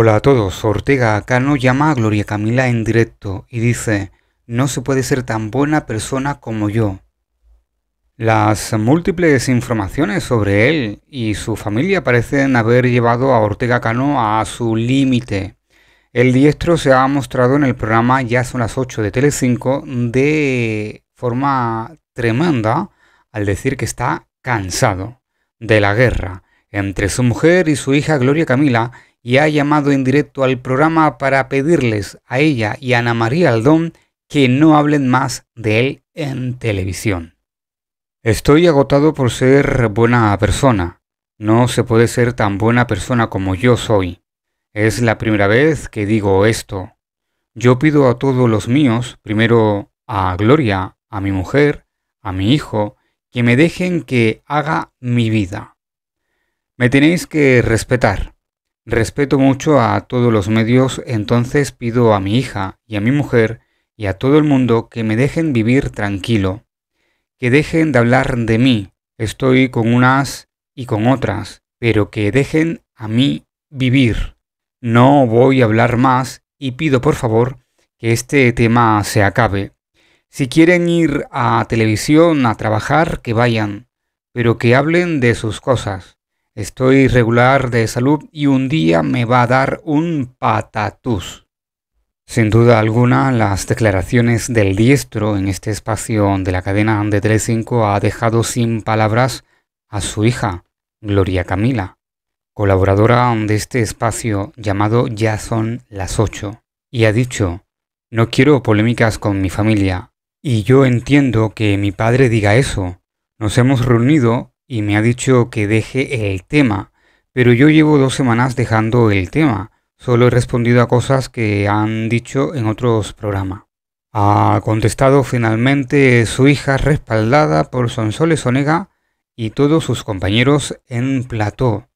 Hola a todos, Ortega Cano llama a Gloria Camila en directo y dice, no se puede ser tan buena persona como yo. Las múltiples informaciones sobre él y su familia parecen haber llevado a Ortega Cano a su límite. El diestro se ha mostrado en el programa Ya son las 8 de Telecinco de forma tremenda al decir que está cansado de la guerra entre su mujer y su hija Gloria Camila y ha llamado en directo al programa para pedirles a ella y a Ana María Aldón que no hablen más de él en televisión. Estoy agotado por ser buena persona. No se puede ser tan buena persona como yo soy. Es la primera vez que digo esto. Yo pido a todos los míos, primero a Gloria, a mi mujer, a mi hijo, que me dejen que haga mi vida. Me tenéis que respetar. Respeto mucho a todos los medios, entonces pido a mi hija y a mi mujer y a todo el mundo que me dejen vivir tranquilo, que dejen de hablar de mí, estoy con unas y con otras, pero que dejen a mí vivir. No voy a hablar más y pido por favor que este tema se acabe. Si quieren ir a televisión a trabajar, que vayan, pero que hablen de sus cosas. Estoy regular de salud y un día me va a dar un patatús. Sin duda alguna, las declaraciones del diestro en este espacio de la cadena de 35 ha dejado sin palabras a su hija, Gloria Camila, colaboradora de este espacio llamado Ya son las 8, y ha dicho, no quiero polémicas con mi familia, y yo entiendo que mi padre diga eso. Nos hemos reunido y me ha dicho que deje el tema, pero yo llevo dos semanas dejando el tema. Solo he respondido a cosas que han dicho en otros programas. Ha contestado finalmente su hija respaldada por Sonsoles Onega y todos sus compañeros en plató.